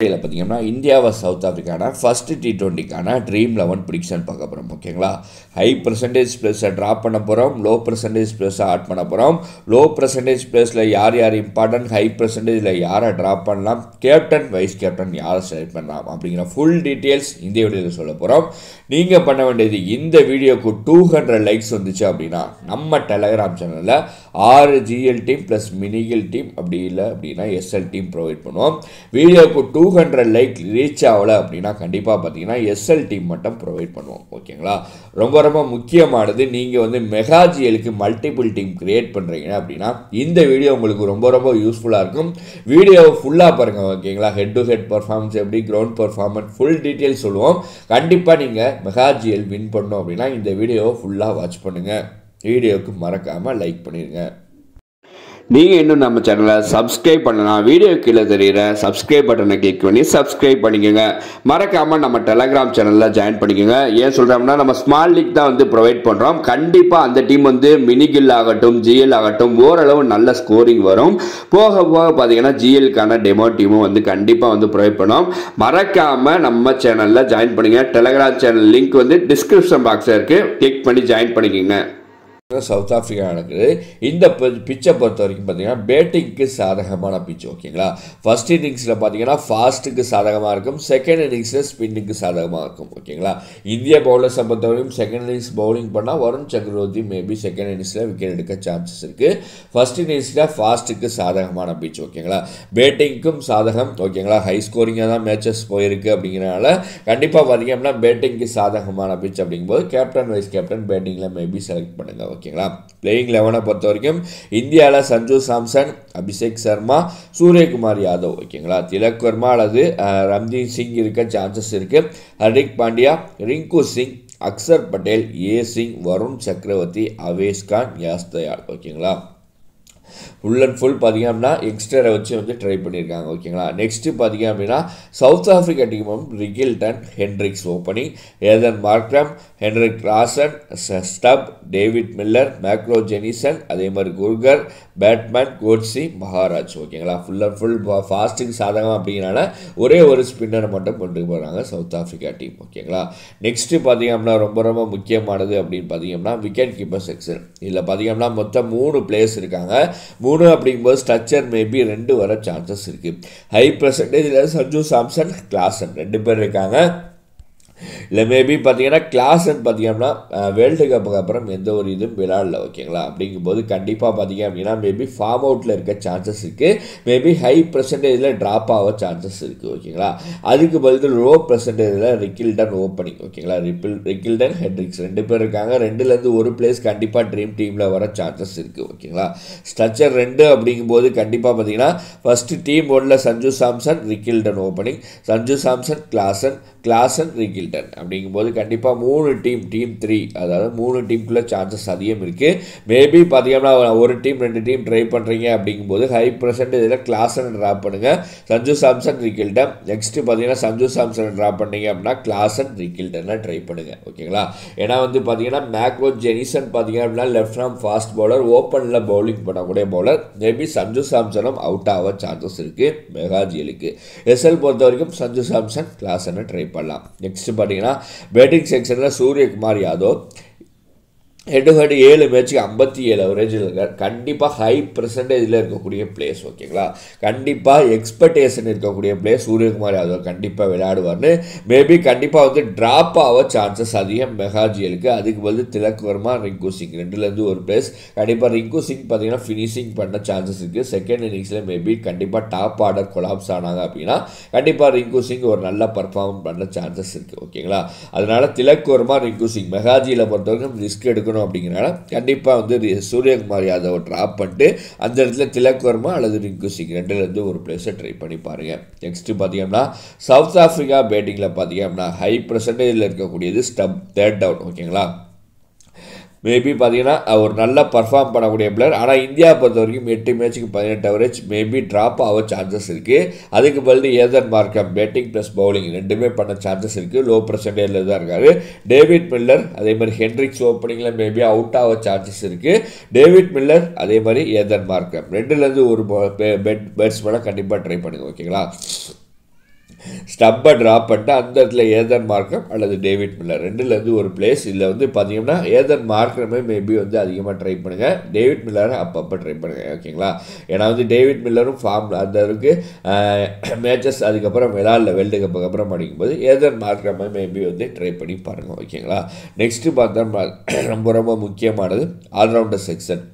இதில் பார்த்தீங்கன்னா இந்தியாவை சவுத் ஆஃப்ரிக்கான ஃபஸ்ட்டு டி டுவெண்ட்டிக்கான ட்ரீம் லெவன் ப்ரிடிக்ஷன் பார்க்க போகிறோம் ஓகேங்களா ஹை பர்சன்டேஜ் ப்ளஸை ட்ராப் பண்ண போகிறோம் லோ பர்சன்டேஜ் ப்ளஸை ஆட் பண்ண போகிறோம் லோ பர்சன்டேஜ் ப்ளஸில் யார் யார் இம்பார்ட்டன்ட் ஹை பர்சன்டேஜில் யாரை ட்ராப் பண்ணலாம் கேப்டன் வைஸ் கேப்டன் யாரை செலக்ட் பண்ணலாம் அப்படிங்கிற ஃபுல் டீட்டெயில்ஸ் இந்த வீடியோவில் சொல்ல போகிறோம் நீங்கள் பண்ண வேண்டியது இந்த வீடியோக்கு டூ ஹண்ட்ரட் லைக்ஸ் வந்துச்சு அப்படின்னா நம்ம டெலகிராம் சேனலில் ஆறு ஜிஎல் டீம் ப்ளஸ் மினிகல் டீம் அப்படி இல்லை அப்படின்னா எஸ்எல் டீம் ப்ரொவைட் பண்ணுவோம் வீடியோவுக்கு டூ ஹண்ட்ரட் லைக் ரீச் ஆகலை அப்படின்னா கண்டிப்பாக பார்த்தீங்கன்னா எஸ்எல் டீம் மட்டும் ப்ரொவைட் பண்ணுவோம் ஓகேங்களா ரொம்ப ரொம்ப முக்கியமானது நீங்கள் வந்து மெகா ஜிஎலுக்கு மல்டிபிள் டீம் கிரியேட் பண்ணுறீங்க அப்படின்னா இந்த வீடியோ உங்களுக்கு ரொம்ப ரொம்ப யூஸ்ஃபுல்லாக இருக்கும் வீடியோவை ஃபுல்லாக பாருங்கள் ஓகேங்களா ஹெட் டு ஹெட் பர்ஃபார்மன்ஸ் எப்படி கிரவுண்ட் பர்ஃபார்மன்ஸ் ஃபுல் டீட்டெயில் சொல்லுவோம் கண்டிப்பாக நீங்கள் மெகா ஜிஎல் வின் பண்ணோம் அப்படின்னா இந்த வீடியோவை ஃபுல்லாக வாட்ச் பண்ணுங்கள் வீடியோவுக்கு மறக்காமல் லைக் பண்ணிடுங்க நீங்கள் இன்னும் நம்ம சேனலை சப்ஸ்கிரைப் பண்ணலாம் வீடியோ கீழே தெரிகிற சப்ஸ்கிரைப் பட்டனை கிளிக் பண்ணி சப்ஸ்கிரைப் பண்ணிக்கோங்க மறக்காமல் நம்ம டெலகிராம் சேனலில் ஜாயின் பண்ணிக்கோங்க ஏன் சொல்கிறோம்னா நம்ம ஸ்மால் லீக் தான் வந்து ப்ரொவைட் பண்ணுறோம் கண்டிப்பாக அந்த டீம் வந்து மினிகில் ஆகட்டும் ஜிஎல் ஆகட்டும் ஓரளவு நல்ல ஸ்கோரிங் வரும் போக போக பார்த்தீங்கன்னா ஜிஎலுக்கான டெமோ டீமும் வந்து கண்டிப்பாக வந்து ப்ரொவைட் பண்ணோம் மறக்காமல் நம்ம சேனலில் ஜாயின் பண்ணிங்க டெலகிராம் சேனல் லிங்க் வந்து டிஸ்கிரிப்ஷன் பாக்ஸில் இருக்குது கிளிக் பண்ணி ஜாயின் பண்ணிக்கோங்க சவுத் ஆஃப்ரிக்கா எனக்கு இந்த பிச்சை பொறுத்த வரைக்கும் பார்த்தீங்கன்னா பேட்டிங்க்கு சாதகமான பிச் ஓகேங்களா ஃபர்ஸ்ட் இன்னிங்ஸில் பார்த்தீங்கன்னா ஃபாஸ்ட்டுக்கு சாதகமாக இருக்கும் செகண்ட் இன்னிங்ஸில் ஸ்பின்னுக்கு சாதகமாக இருக்கும் ஓகேங்களா இந்திய பவுலர்ஸை பொறுத்த வரைக்கும் செகண்ட் இன்னிங்ஸ் பவுலிங் பண்ணால் வருண் சக்கரவர்த்தி மேபி செகண்ட் இன்னிங்ஸில் விக்கெட் எடுக்க சான்சஸ் இருக்குது ஃபஸ்ட் இன்னிங்ஸில் ஃபாஸ்ட்டுக்கு சாதகமான பிச் ஓகேங்களா பேட்டிங்க்கும் சாதகம் ஓகேங்களா ஹை ஸ்கோரிங்காக தான் மேட்சஸ் போயிருக்கு அப்படிங்கிறனால கண்டிப்பாக பார்த்தீங்க அப்படின்னா பேட்டிங்க்கு சாதகமான பிச் அப்படிங்கும்போது கேப்டன் வைஸ் கேப்டன் பேட்டிங்கில் மேபி செலக்ட் பண்ணுங்கள் ஓகேங்களா பிளேயிங் லெவனை பொறுத்த வரைக்கும் இந்தியாவில் சஞ்சு சாம்சன் அபிஷேக் சர்மா சூரியகுமார் யாதவ் ஓகேங்களா திலக் வர்மா அல்லது ரம்ஜீத் சிங் இருக்க சான்சஸ் இருக்குது ஹர்திக் பாண்டியா ரிங்கு சிங் அக்சர் பட்டேல் ஏ சிங் வருண் சக்கரவர்த்தி அவேஷ்கான் யாஸ்தயால் ஓகேங்களா ஃபுல் அண்ட் ஃபுல் பார்த்திங்க அப்படின்னா யங்ஸ்டரை வச்சு வந்து ட்ரை பண்ணியிருக்காங்க ஓகேங்களா நெக்ஸ்ட்டு பார்த்திங்க அப்படின்னா சவுத் ஆஃப்ரிக்கா டீமும் Rickelton Hendricks opening Aiden Markram Heinrich Klaasen Stubbs David Miller மேக்ரோ ஜெனிசன் அதே மாதிரி குர்கர் பேட்மேன் கோட்ஸி மகாராஜ் ஓகேங்களா ஃபுல் அண்ட் ஃபுல் ஃபாஸ்டிங் சாதகம் அப்படிங்கிறனால ஒரே ஒரு ஸ்பின்னரை மட்டும் கொண்டு போகிறாங்க சவுத் ஆஃப்ரிக்கா டீம் ஓகேங்களா நெக்ஸ்ட்டு பார்த்திங்க அப்படின்னா ரொம்ப ரொம்ப முக்கியமானது அப்படின்னு பார்த்திங்க அப்படின்னா விக்கெட் கீப்பர் செக்ஷன் இதில் பார்த்திங்க அப்படின்னா மொத்தம் மூணு பிளேயர்ஸ் இருக்காங்க மூணு அப்படிங்கும்போது ஸ்ட்ரக்சர் மேபி ரெண்டு வர சான்சஸ் இருக்குது ஹை பர்சன்டேஜில் சஞ்சு சாம்சன் கிளாசன் ரெண்டு பேர் இருக்காங்க இல்லை மேபி பார்த்தீங்கன்னா கிளாஸ்ன்னு பார்த்தீங்கன்னா வேர்ல்டு கப்புக்கு அப்புறம் எந்த ஒரு இதுவும் விளாடல ஓகேங்களா அப்படிங்கும்போது கண்டிப்பாக பார்த்தீங்க அப்படின்னா மேபி ஃபார்ம் அவுட்டில் இருக்க சான்சஸ் இருக்குது மேபி ஹை பர்சன்டேஜில் ட்ராப் ஆக சான்சஸ் இருக்குது ஓகேங்களா அதுக்கு பதில் லோ பர்சன்டேஜில் ரிக்கில்டன் ஓப்பனிங் ஓகேங்களா ரிப்பில் ரிக்கில்டன் ஹெட்ரிக்ஸ் ரெண்டு பேர் இருக்காங்க ரெண்டுலேருந்து ஒரு பிளேஸ் கண்டிப்பாக ட்ரீம் டீமில் வர சான்சஸ் இருக்குது ஓகேங்களா ஸ்ட்ரக்சர் ரெண்டு அப்படிங்கும்போது கண்டிப்பாக பார்த்தீங்கன்னா ஃபஸ்ட்டு டீம் ஒன்றில் Sanju Samson Rickelton opening Sanju Samson Klaasen Klaasen Rickelton அப்படிங்கும்போது கண்டிப்பாக மூணு டீம் டீம் த்ரீ அதாவது மூணு டீமுக்குள்ளே சான்சஸ் அதிகம் இருக்குது மேபி பார்த்தீங்கன்னா ஒரு டீம் ரெண்டு டீம் ட்ரை பண்ணுறீங்க அப்படிங்கும்போது ஹை பர்சன்ட் இதில் கிளாஸனை ட்ராப் பண்ணுங்கள் சஞ்சு சாம்சன் ரிகில்டம் நெக்ஸ்ட்டு பார்த்தீங்கன்னா சஞ்சு சாம்சன் ட்ராப் பண்ணீங்க அப்படின்னா கிளாஸன் ரிக்கில்டனை ட்ரை பண்ணுங்கள் ஓகேங்களா ஏன்னா வந்து பார்த்தீங்கன்னா மேக்ரோ ஜெனிசன் பார்த்தீங்க அப்படின்னா லெஃப்ட் ஹார்ம் ஃபாஸ்ட் பவுலர் ஓப்பனில் பவுலிங் பண்ணக்கூடிய பவுலர் மேபி சஞ்சு சாம்சனும் அவுட் ஆக சான்சஸ் இருக்குது மெகாஜியலுக்கு எஸ்எல் பொறுத்த வரைக்கும் சஞ்சு சாம்சன் கிளாஸனை ட்ரை பண்ணலாம் நெக்ஸ்ட் பார்த்தீங்கன்னா ಬ್ಯಾಟಿಂಗ್ ಸೆಕ್ಷನ್ನ ಸೂರ್ಯಕುಮಾರ್ ಯಾದವ್ ஹெட் ஹெட் ஏழு மேட்ச்சுக்கு ஐம்பத்தி ஏழு அவரேஜ் இருக்கார் கண்டிப்பாக ஹை பர்சன்டேஜில் இருக்கக்கூடிய பிளேஸ் ஓகேங்களா கண்டிப்பாக எக்ஸ்பெக்டேஷன் இருக்கக்கூடிய பிளேஸ் சூரியகுமார் யாதவ் கண்டிப்பாக விளையாடுவார்னு மேபி கண்டிப்பாக வந்து ட்ராப் ஆக சான்சஸ் அதிகம் மெகாஜியலுக்கு அதுக்கு வந்து திலக் வர்மா ரிங்கு சிங் ரெண்டுலேருந்து ஒரு பிளேஸ் கண்டிப்பாக ரிங்கு சிங் பார்த்தீங்கன்னா ஃபினிஷிங் பண்ண சான்சஸ் இருக்குது செகண்ட் இன்னிங்ஸில் மேபி கண்டிப்பாக டாப் ஆர்டர் கொலாப்ஸ் ஆனாங்க அப்படின்னா கண்டிப்பாக ரிங்கு சிங் ஒரு நல்ல பர்ஃபார்ம் பண்ண சான்சஸ் இருக்குது ஓகேங்களா அதனால் திலக் வர்மா ரிங்கு சிங் மெகாஜியில் பொறுத்தவரைக்கும் ரிஸ்க் எடுக்கணும் பண்ணணும் அப்படிங்கிறனால கண்டிப்பாக வந்து சூரியகுமார் யாதவை ட்ராப் பண்ணிட்டு அந்த இடத்துல திலக்வர்மா அல்லது ரிங்கு சிங் ரெண்டுலேருந்து ஒரு பிளேஸை ட்ரை பண்ணி பாருங்கள் நெக்ஸ்ட்டு பார்த்தீங்கன்னா சவுத் ஆஃப்ரிக்கா பேட்டிங்கில் பார்த்தீங்க அப்படின்னா ஹை பர்சன்டேஜில் இருக்கக்கூடியது ஸ்டப் தேர்ட் டவுன் ஓகேங்களா மேபி பார்த்தீங்கன்னா அவர் நல்லா பர்ஃபார்ம் பண்ணக்கூடிய பிளேயர் ஆனால் இந்தியா பொறுத்த வரைக்கும் எட்டு மேட்ச்சுக்கு பதினெட்டு அவரேஜ் மேபி ட்ராப் ஆக சான்சஸ் இருக்குது அதுக்கு பதிலு ஏதன் மார்க்கம் பேட்டிங் ப்ளஸ் பவுலிங் ரெண்டுமே பண்ண சான்சஸ் இருக்குது லோ பர்சன்டேஜில் தான் இருக்கார் டேவிட் மில்லர் அதே மாதிரி ஹென்ரிக்ஸ் ஓப்பனிங்கில் மேபி அவுட் ஆக சான்சஸ் இருக்குது டேவிட் மில்லர் அதே மாதிரி ஏதன் மார்க்கம் ரெண்டுலேருந்து ஒரு பேட்ஸ்மேனாக கண்டிப்பாக ட்ரை பண்ணுங்க ஓகேங்களா ஸ்டப்பை ட்ராப் பண்ணிட்டால் அந்த இடத்துல ஏதன் மார்க்கம் அல்லது டேவிட் மில்லர் ரெண்டுலேருந்து ஒரு பிளேஸ் இதில் வந்து பார்த்தீங்கன்னா ஏதன் மார்க்கமே மேபி வந்து அதிகமாக ட்ரை பண்ணுங்கள் டேவிட் மில்லரை அப்பப்போ ட்ரை பண்ணுங்கள் ஓகேங்களா ஏன்னா வந்து டேவிட் மில்லரும் ஃபார்ம் அந்த அளவுக்கு மேட்சஸ் அதுக்கப்புறம் விளாடல வேர்ல்டு கப்புக்கு அப்புறம் போது ஏதன் மார்க்கமே மேபி வந்து ட்ரை பண்ணி பாருங்கள் ஓகேங்களா நெக்ஸ்ட்டு பார்த்தா ரொம்ப ரொம்ப முக்கியமானது ஆல்ரவுண்டர் செக்ஷன்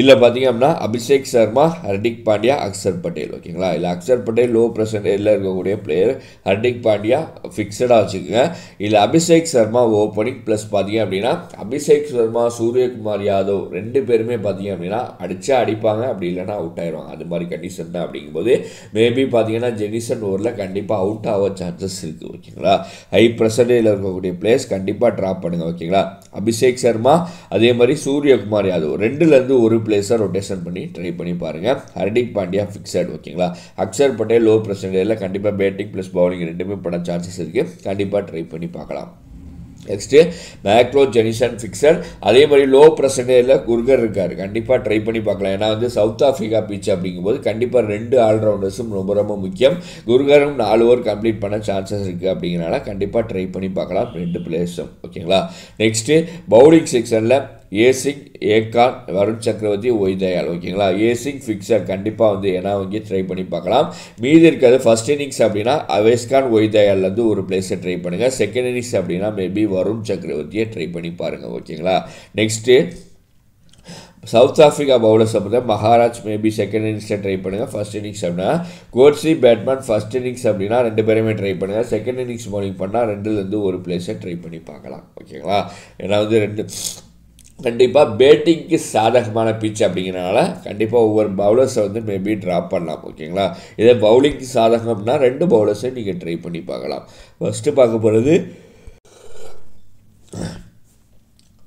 இல்லை பார்த்தீங்க அப்படின்னா அபிஷேக் சர்மா ஹர்திக் பாண்டியா அக்ஷர் பட்டேல் ஓகேங்களா இல்லை அக்ஷர் பட்டேல் லோ பர்சன்டேஜில் இருக்கக்கூடிய பிளேயர் ஹர்திக் பாண்டியா ஃபிக்ஸடாக வச்சுக்கோங்க இல்லை அபிஷேக் சர்மா ஓப்பனிங் ப்ளஸ் பார்த்தீங்க அப்படின்னா அபிஷேக் சர்மா சூரியகுமார் யாதவ் ரெண்டு பேருமே பார்த்தீங்க அப்படின்னா அடித்தா அடிப்பாங்க அப்படி இல்லைனா அவுட் ஆயிடுவாங்க அது மாதிரி கண்டிஷன் தான் அப்படிங்கும்போது மேபி பார்த்தீங்கன்னா ஜெனிசன் ஓவரில் கண்டிப்பாக அவுட் ஆக சான்சஸ் இருக்குது ஓகேங்களா ஹை ப்ரெஷரில் இருக்கக்கூடிய பிளேயர்ஸ் கண்டிப்பாக ட்ராப் பண்ணுங்கள் ஓகேங்களா அபிஷேக் சர்மா அதே மாதிரி சூரியகுமார் யாதவ் ரெண்டுலேருந்து ஒரு பிளேஸாக ரொட்டேஷன் பண்ணி ட்ரை பண்ணி பாருங்கள் ஹர்திக் பாண்டியா ஃபிக்ஸட் ஓகேங்களா அக்ஷர் பட்டேல் லோ பர்சன்டேஜில் கண்டிப்பாக பேட்டிங் ப்ளஸ் பவுலிங் ரெண்டுமே பண்ண சான்சஸ் இருக்குது கண்டிப்பாக ட்ரை பண்ணி பார்க்கலாம் நெக்ஸ்ட்டு மேக்ரோ ஜெனிஷன் ஃபிக்ஸர் அதே மாதிரி லோ பிரசன்டேஜில் குர்கர் இருக்கார் கண்டிப்பாக ட்ரை பண்ணி பார்க்கலாம் ஏன்னா வந்து சவுத் ஆஃப்ரிக்கா பீச் அப்படிங்கும்போது கண்டிப்பாக ரெண்டு ஆல்ரவுண்டர்ஸும் ரொம்ப ரொம்ப முக்கியம் குர்கரும் நாலு ஓவர் கம்ப்ளீட் பண்ண சான்சஸ் இருக்குது அப்படிங்கிறனால கண்டிப்பாக ட்ரை பண்ணி பார்க்கலாம் ரெண்டு பிளேயர்ஸும் ஓகேங்களா நெக்ஸ்ட்டு பவுலிங் செக்ஷனில் ஏசிங் ஏகான் வருண் சக்கரவர்த்தி ஒய்தயால் ஓகேங்களா ஏசிங் ஃபிக்ஸர் கண்டிப்பாக வந்து ஏன்னா வந்து ட்ரை பண்ணி பார்க்கலாம் மீதி இருக்கிறது ஃபஸ்ட் இன்னிங்ஸ் அப்படின்னா அவேஸ்கான் ஒய்தயால்லேருந்து ஒரு பிளேஸை ட்ரை பண்ணுங்கள் செகண்ட் இன்னிங்ஸ் அப்படின்னா மேபி வருண் சக்கரவர்த்தியை ட்ரை பண்ணி பாருங்கள் ஓகேங்களா நெக்ஸ்ட்டு சவுத் ஆஃப்ரிக்கா பவுலர்ஸ் அப்படின்னா மகாராஜ் மேபி செகண்ட் இன்னிங்ஸில் ட்ரை பண்ணுங்கள் ஃபஸ்ட் இன்னிங்ஸ் அப்படின்னா கோட்ஸி பேட்மேன் ஃபஸ்ட் இன்னிங்ஸ் அப்படின்னா ரெண்டு பேருமே ட்ரை பண்ணுங்கள் செகண்ட் இன்னிங்ஸ் பவுலிங் பண்ணால் ரெண்டுலேருந்து ஒரு பிளேஸை ட்ரை பண்ணி பார்க்கலாம் ஓகேங்களா ஏன்னா வந்து ரெண்டு கண்டிப்பாக பேட்டிங்க்கு சாதகமான பிச் அப்படிங்கிறனால கண்டிப்பாக ஒவ்வொரு பவுலர்ஸை வந்து மேபி ட்ராப் பண்ணலாம் ஓகேங்களா இதே பவுலிங்க்கு சாதகம்னா ரெண்டு பவுலர்ஸையும் நீங்கள் ட்ரை பண்ணி பார்க்கலாம் ஃபஸ்ட்டு பார்க்க போகிறது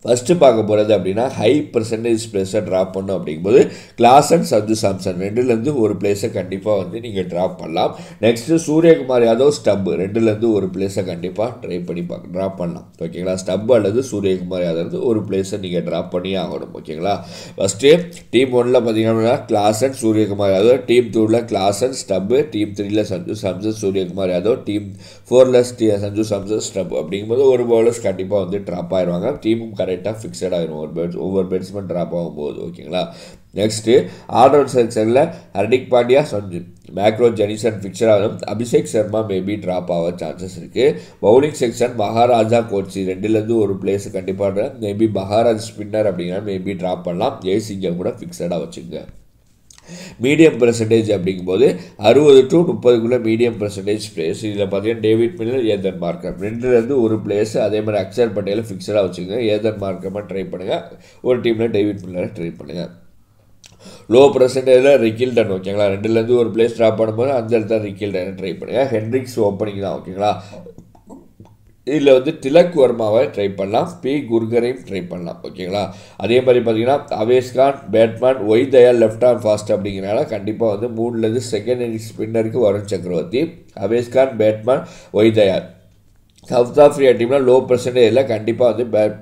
ஃபஸ்ட்டு பார்க்க போகிறது அப்படின்னா ஹை பர்சன்டேஜ் பிளேஸை ட்ராப் பண்ணும் அப்படிங்கும்போது கிளாஸ் அண்ட் சத்து சாம்சன் ரெண்டுலேருந்து ஒரு பிளேஸை கண்டிப்பாக வந்து நீங்கள் ட்ராப் பண்ணலாம் நெக்ஸ்ட்டு சூரியகுமார் யாதவ் ஸ்டப்பு ரெண்டுலேருந்து ஒரு பிளேஸை கண்டிப்பாக ட்ரை பண்ணி பார்க்க ட்ராப் பண்ணலாம் ஓகேங்களா ஸ்டப் அல்லது சூரியகுமார் யாதவ் ஒரு பிளேஸை நீங்கள் ட்ராப் பண்ணி ஆகணும் ஓகேங்களா ஃபஸ்ட்டு டீம் ஒன்னில் பார்த்தீங்கன்னா Klaasen Suryakumar Yadav team டூவில் கிளாஸ் அண்ட் ஸ்டப்பு டீம் த்ரீயில் சஞ்சு சாம்சன் சூரியகுமார் யாதவ் டீம் ஃபோரில் சஞ்சு சாம்சன் ஸ்டப் அப்படிங்கும்போது ஒரு பவுலர்ஸ் கண்டிப்பாக வந்து ட்ராப் ஆயிடுவாங்க டீமும் கரெக்ட் ரேட்டாக ஃபிக்ஸட் ஆகிடும் ஒரு பெட்ஸ் ஒவ்வொரு பேட்ஸ்மேன் ட்ராப் ஆகும்போது ஓகேங்களா நெக்ஸ்ட்டு ஆல்ரவுண்ட் செக்ஷனில் ஹர்டிக் பாண்டியா சஞ்சு மேக்ரோ ஜெனிசன் ஃபிக்சர் ஆகும் அபிஷேக் சர்மா மேபி ட்ராப் ஆக சான்சஸ் இருக்குது பவுலிங் செக்ஷன் மகாராஜா கோச்சி ரெண்டுலேருந்து ஒரு பிளேஸ் கண்டிப்பாக மேபி மகாராஜ் ஸ்பின்னர் அப்படின்னா மேபி ட்ராப் பண்ணலாம் ஜெய்சிங்கை கூட ஃபிக்ஸடாக வச்சுங்க மீடியம் பர்சன்டேஜ் அப்படிங்கும்போது அறுபது டு முப்பதுக்குள்ளே மீடியம் பர்சன்டேஜ் பிளேஸ் இதில் பார்த்தீங்கன்னா டேவிட் மில்லர் ஏதன் மார்க்கம் ரெண்டுலேருந்து ஒரு பிளேஸ் அதே மாதிரி அக்ஷர் பட்டேல ஃபிக்ஸடாக வச்சுக்கோங்க ஏதன் மார்க்கமாக ட்ரை பண்ணுங்கள் ஒரு டீமில் டேவிட் மில்லரை ட்ரை பண்ணுங்கள் லோ பர்சன்டேஜில் ரிக்கில்டன் ஓகேங்களா ரெண்டுலேருந்து ஒரு பிளேஸ் ட்ராப் பண்ணும்போது அந்த இடத்துல ரிக்கில்டன் ட்ரை பண்ணுங்கள் ஹென்ரிக்ஸ் ஓப்பனிங் தான் ஓகேங்களா இதில் வந்து திலக் வர்மாவை ட்ரை பண்ணலாம் பி குர்கரையும் ட்ரை பண்ணலாம் ஓகேங்களா அதே மாதிரி பார்த்தீங்கன்னா Avesh Khan Baartman Y Dayal left arm fast அப்படிங்கிறனால கண்டிப்பாக வந்து மூணுலேருந்து செகண்ட் ஸ்பின்னருக்கு Varun Chakravarthy Avesh Khan Baartman Y Dayal south Africa டீம்னா லோ பர்சன்டேஜில் கண்டிப்பாக வந்து பேட்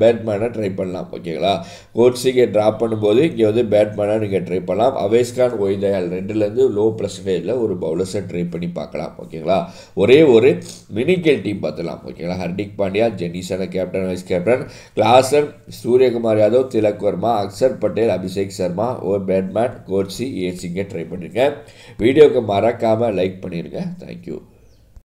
பேட்மேனாக ட்ரை பண்ணலாம் ஓகேங்களா கோட்ஸிகை ட்ராப் பண்ணும்போது இங்கே வந்து பேட்மேனாக நீங்கள் ட்ரை பண்ணலாம் அவேஸ்கான் ஒய்தயால் ரெண்டுலேருந்து லோ ப்ரெசன்டேஜில் ஒரு பவுலர்ஸை ட்ரை பண்ணி பார்க்கலாம் ஓகேங்களா ஒரே ஒரு மினிக்கல் டீம் பார்த்துலாம் ஓகேங்களா ஹர்திக் பாண்டியா ஜெனிசன captain vice captain Klaasen Suryakumar Yadav Tilak Varma Axar Patel Abhishek Sharma ஓ பேட்மேன் கோட்ஸி ஏசிங்கை ட்ரை பண்ணியிருக்கேன் வீடியோக்கு மறக்காமல் லைக் பண்ணிடுங்க தேங்க்யூ